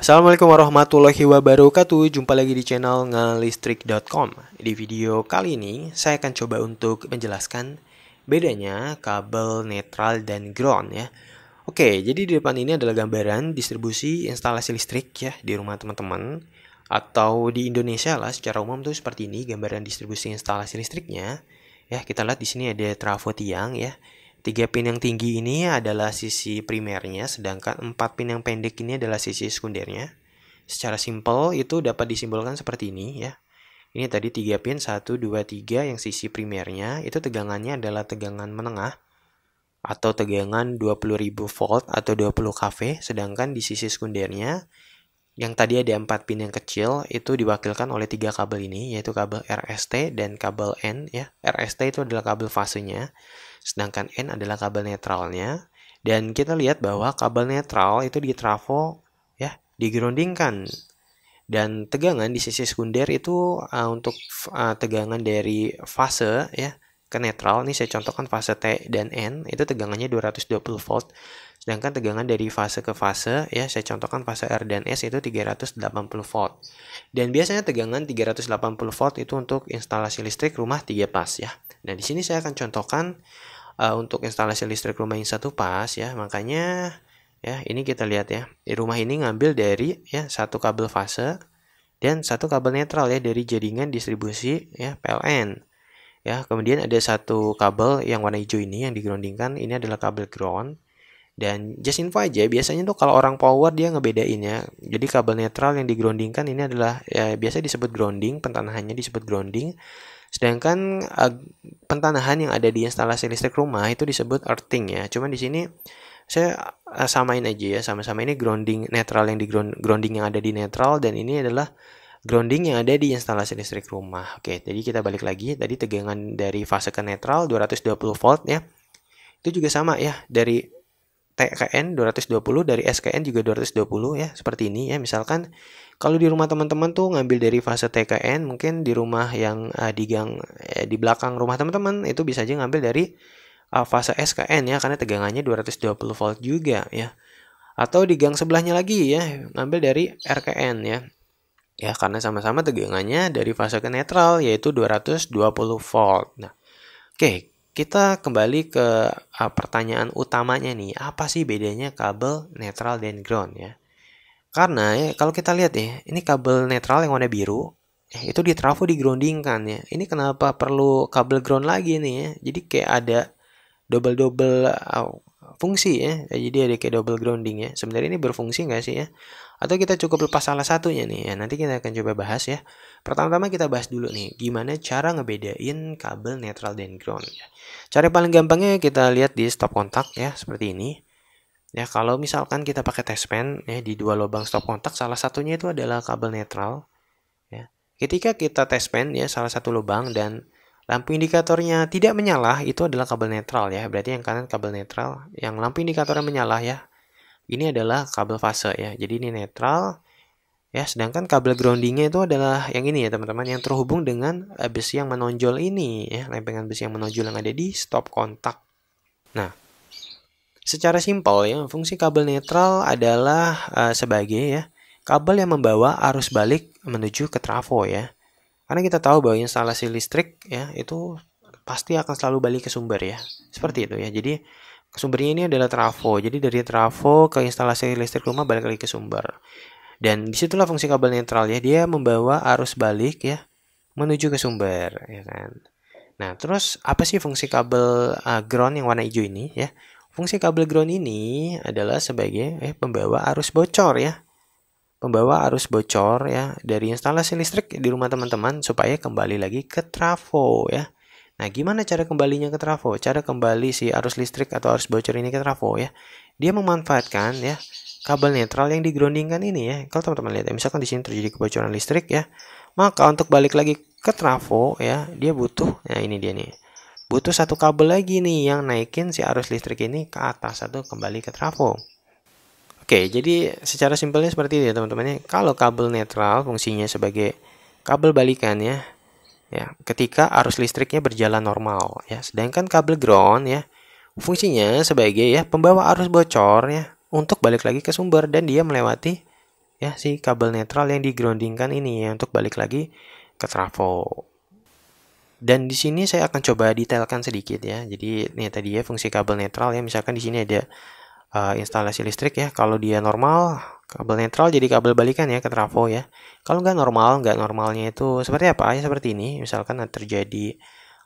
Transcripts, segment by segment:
Assalamualaikum warahmatullahi wabarakatuh Jumpa lagi di channel ngalistrik.com Di video kali ini saya akan coba untuk menjelaskan bedanya kabel netral dan ground ya Oke jadi di depan ini adalah gambaran distribusi instalasi listrik ya di rumah teman-teman Atau di Indonesia lah secara umum tuh seperti ini gambaran distribusi instalasi listriknya Ya kita lihat di sini ada trafo tiang ya 3 pin yang tinggi ini adalah sisi primernya, sedangkan 4 pin yang pendek ini adalah sisi sekundernya. Secara simpel itu dapat disimbolkan seperti ini ya. Ini tadi 3 pin 1, 2, 3 yang sisi primernya itu tegangannya adalah tegangan menengah atau tegangan 20.000 volt atau 20 kV, sedangkan di sisi sekundernya yang tadi ada empat pin yang kecil itu diwakilkan oleh tiga kabel ini yaitu kabel RST dan kabel N ya. RST itu adalah kabel fasenya, sedangkan N adalah kabel netralnya. Dan kita lihat bahwa kabel netral itu di trafo ya digroundingkan dan tegangan di sisi sekunder itu uh, untuk uh, tegangan dari fase ya ke netral ini saya contohkan fase T dan N itu tegangannya 220 volt Sedangkan tegangan dari fase ke fase, ya saya contohkan fase R dan S itu 380 volt. Dan biasanya tegangan 380 volt itu untuk instalasi listrik rumah 3 pas ya. Nah di sini saya akan contohkan uh, untuk instalasi listrik rumah yang satu pas ya. Makanya ya ini kita lihat ya. Di rumah ini ngambil dari ya satu kabel fase dan satu kabel netral ya dari jaringan distribusi ya PLN ya kemudian ada satu kabel yang warna hijau ini yang digroundingkan ini adalah kabel ground dan just info aja, biasanya tuh kalau orang power dia ngebedainnya. Jadi kabel netral yang digroundingkan ini adalah ya, biasa disebut grounding, pentanahannya disebut grounding. Sedangkan uh, pentanahan yang ada di instalasi listrik rumah itu disebut earthing ya. Cuman di sini saya eh, samain aja ya, sama-sama ini grounding netral yang di grounding yang ada di netral dan ini adalah grounding yang ada di instalasi listrik rumah. Oke, jadi kita balik lagi. Tadi tegangan dari fase ke netral 220 volt ya. Itu juga sama ya dari TKN 220 dari SKN juga 220 ya seperti ini ya misalkan kalau di rumah teman-teman tuh ngambil dari fase TKN mungkin di rumah yang uh, di gang eh, di belakang rumah teman-teman itu bisa aja ngambil dari uh, fase SKN ya karena tegangannya 220 volt juga ya atau di gang sebelahnya lagi ya ngambil dari RKN ya ya karena sama-sama tegangannya dari fase ke netral yaitu 220 volt nah oke kita kembali ke uh, pertanyaan utamanya nih, apa sih bedanya kabel netral dan ground ya? Karena ya, kalau kita lihat ya, ini kabel netral yang warna biru eh, itu di trafo di grounding kan ya. Ini kenapa perlu kabel ground lagi nih ya? Jadi kayak ada double-double uh, fungsi ya. Jadi ada kayak double grounding ya. Sebenarnya ini berfungsi nggak sih ya? atau kita cukup lepas salah satunya nih ya nanti kita akan coba bahas ya pertama-tama kita bahas dulu nih gimana cara ngebedain kabel netral dan ground ya cara paling gampangnya kita lihat di stop kontak ya seperti ini ya kalau misalkan kita pakai test pen ya di dua lubang stop kontak salah satunya itu adalah kabel netral ya ketika kita test pen ya salah satu lubang dan lampu indikatornya tidak menyala itu adalah kabel netral ya berarti yang kanan kabel netral yang lampu indikatornya menyala ya ini adalah kabel fase ya. Jadi ini netral. Ya, sedangkan kabel groundingnya itu adalah yang ini ya teman-teman yang terhubung dengan eh, besi yang menonjol ini ya, lempengan besi yang menonjol yang ada di stop kontak. Nah, secara simpel ya, fungsi kabel netral adalah uh, sebagai ya kabel yang membawa arus balik menuju ke trafo ya. Karena kita tahu bahwa instalasi listrik ya itu pasti akan selalu balik ke sumber ya. Seperti itu ya. Jadi sumbernya ini adalah trafo. Jadi dari trafo ke instalasi listrik rumah balik lagi ke sumber. Dan disitulah fungsi kabel netral ya, dia membawa arus balik ya menuju ke sumber, ya kan. Nah terus apa sih fungsi kabel uh, ground yang warna hijau ini ya? Fungsi kabel ground ini adalah sebagai eh, pembawa arus bocor ya, pembawa arus bocor ya dari instalasi listrik di rumah teman-teman supaya kembali lagi ke trafo ya. Nah, gimana cara kembalinya ke trafo? Cara kembali si arus listrik atau arus bocor ini ke trafo ya. Dia memanfaatkan ya kabel netral yang digroundingkan ini ya. Kalau teman-teman lihat ya, misalkan di sini terjadi kebocoran listrik ya, maka untuk balik lagi ke trafo ya, dia butuh ya ini dia nih. Butuh satu kabel lagi nih yang naikin si arus listrik ini ke atas atau kembali ke trafo. Oke, jadi secara simpelnya seperti ini ya teman-teman ya. Kalau kabel netral fungsinya sebagai kabel balikan ya ya ketika arus listriknya berjalan normal ya sedangkan kabel ground ya fungsinya sebagai ya pembawa arus bocor ya untuk balik lagi ke sumber dan dia melewati ya si kabel netral yang digroundingkan ini ya untuk balik lagi ke trafo dan di sini saya akan coba detailkan sedikit ya jadi ini tadi ya fungsi kabel netral ya misalkan di sini ada uh, instalasi listrik ya. Kalau dia normal, kabel netral jadi kabel balikan ya ke trafo ya. Kalau nggak normal, nggak normalnya itu seperti apa? Ya seperti ini, misalkan terjadi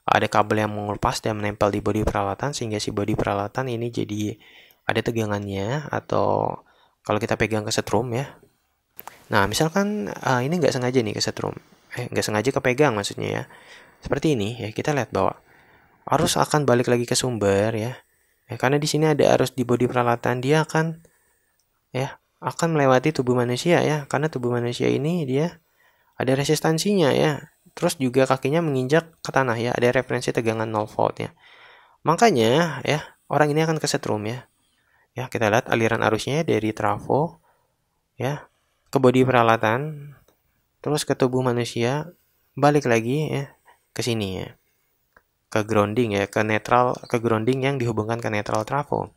ada kabel yang mengelupas dan menempel di bodi peralatan sehingga si bodi peralatan ini jadi ada tegangannya atau kalau kita pegang ke setrum ya. Nah misalkan uh, ini nggak sengaja nih ke setrum, eh nggak sengaja kepegang maksudnya ya. Seperti ini ya kita lihat bahwa arus akan balik lagi ke sumber ya Ya, karena di sini ada arus di body peralatan, dia akan ya akan melewati tubuh manusia ya, karena tubuh manusia ini dia ada resistansinya ya. Terus juga kakinya menginjak ke tanah ya, ada referensi tegangan 0 volt ya. Makanya ya, orang ini akan kesetrum ya. Ya, kita lihat aliran arusnya dari trafo ya ke body peralatan, terus ke tubuh manusia, balik lagi ya ke sini ya ke grounding ya, ke netral, ke grounding yang dihubungkan ke netral trafo.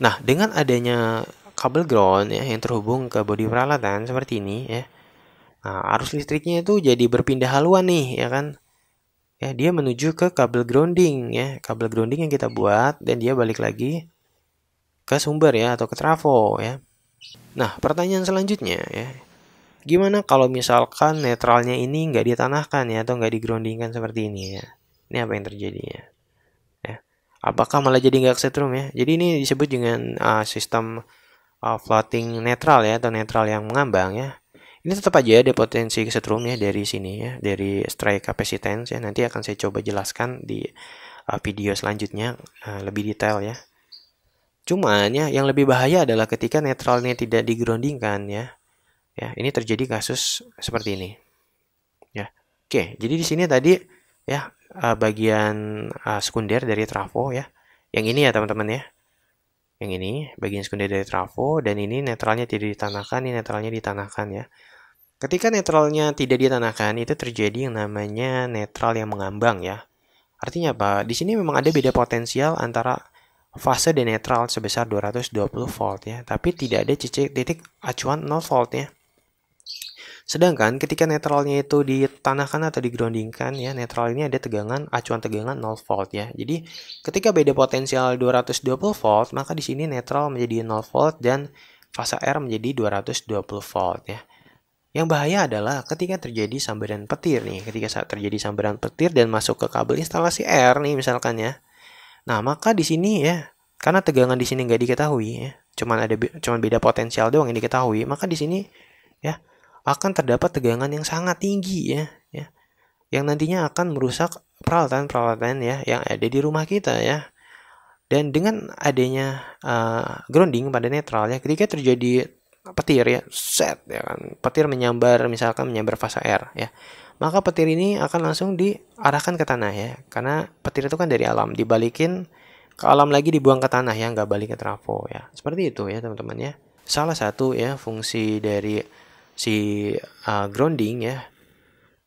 Nah, dengan adanya kabel ground ya yang terhubung ke bodi peralatan seperti ini ya. Nah, arus listriknya itu jadi berpindah haluan nih ya kan. Ya, dia menuju ke kabel grounding ya, kabel grounding yang kita buat dan dia balik lagi ke sumber ya atau ke trafo ya. Nah, pertanyaan selanjutnya ya. Gimana kalau misalkan netralnya ini nggak ditanahkan ya atau nggak digroundingkan seperti ini ya? ini apa yang terjadinya ya apakah malah jadi nggak setrum ya jadi ini disebut dengan uh, sistem uh, floating netral ya atau netral yang mengambang ya ini tetap aja ada potensi setrum ya dari sini ya dari strike capacitance ya nanti akan saya coba jelaskan di uh, video selanjutnya uh, lebih detail ya cuman ya yang lebih bahaya adalah ketika netralnya tidak digroundingkan ya ya ini terjadi kasus seperti ini ya oke jadi di sini tadi ya uh, bagian uh, sekunder dari trafo ya. Yang ini ya teman-teman ya. Yang ini bagian sekunder dari trafo dan ini netralnya tidak ditanahkan, ini netralnya ditanahkan ya. Ketika netralnya tidak ditanahkan itu terjadi yang namanya netral yang mengambang ya. Artinya apa? Di sini memang ada beda potensial antara fase dan netral sebesar 220 volt ya, tapi tidak ada titik, titik acuan 0 volt ya. Sedangkan ketika netralnya itu ditanahkan atau digroundingkan ya, netral ini ada tegangan acuan tegangan 0 volt ya. Jadi ketika beda potensial 220 volt, maka di sini netral menjadi 0 volt dan fase R menjadi 220 volt ya. Yang bahaya adalah ketika terjadi sambaran petir nih, ketika saat terjadi sambaran petir dan masuk ke kabel instalasi R nih misalkan ya. Nah, maka di sini ya, karena tegangan di sini nggak diketahui ya, cuman ada cuman beda potensial doang yang diketahui, maka di sini ya akan terdapat tegangan yang sangat tinggi ya, ya yang nantinya akan merusak peralatan-peralatan ya yang ada di rumah kita ya. Dan dengan adanya uh, eh, grounding pada netral ya, ketika terjadi petir ya, set ya kan, petir menyambar misalkan menyambar fase air ya, maka petir ini akan langsung diarahkan ke tanah ya, karena petir itu kan dari alam dibalikin ke alam lagi dibuang ke tanah ya, nggak balik ke trafo ya, seperti itu ya teman-teman ya. Salah satu ya fungsi dari si uh, grounding ya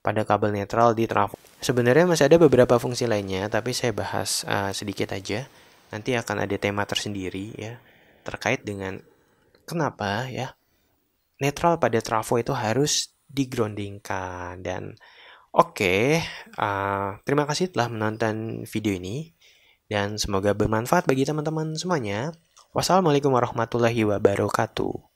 pada kabel netral di trafo. Sebenarnya masih ada beberapa fungsi lainnya, tapi saya bahas uh, sedikit aja. Nanti akan ada tema tersendiri ya terkait dengan kenapa ya netral pada trafo itu harus digroundingkan dan oke okay, uh, eh, terima kasih telah menonton video ini dan semoga bermanfaat bagi teman-teman semuanya. Wassalamualaikum warahmatullahi wabarakatuh.